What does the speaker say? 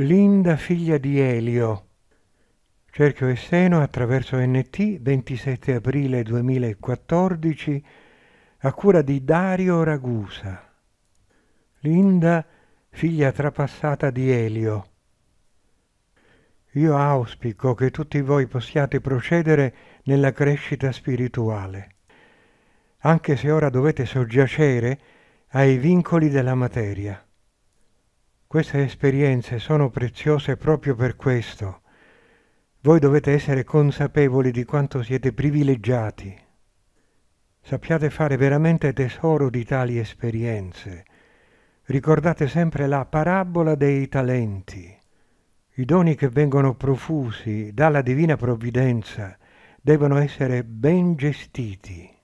Linda figlia di Elio. Cerchio e seno attraverso NT 27 aprile 2014 a cura di Dario Ragusa. Linda figlia trapassata di Elio. Io auspico che tutti voi possiate procedere nella crescita spirituale, anche se ora dovete soggiacere ai vincoli della materia. Queste esperienze sono preziose proprio per questo. Voi dovete essere consapevoli di quanto siete privilegiati. Sappiate fare veramente tesoro di tali esperienze. Ricordate sempre la parabola dei talenti. I doni che vengono profusi dalla divina provvidenza devono essere ben gestiti.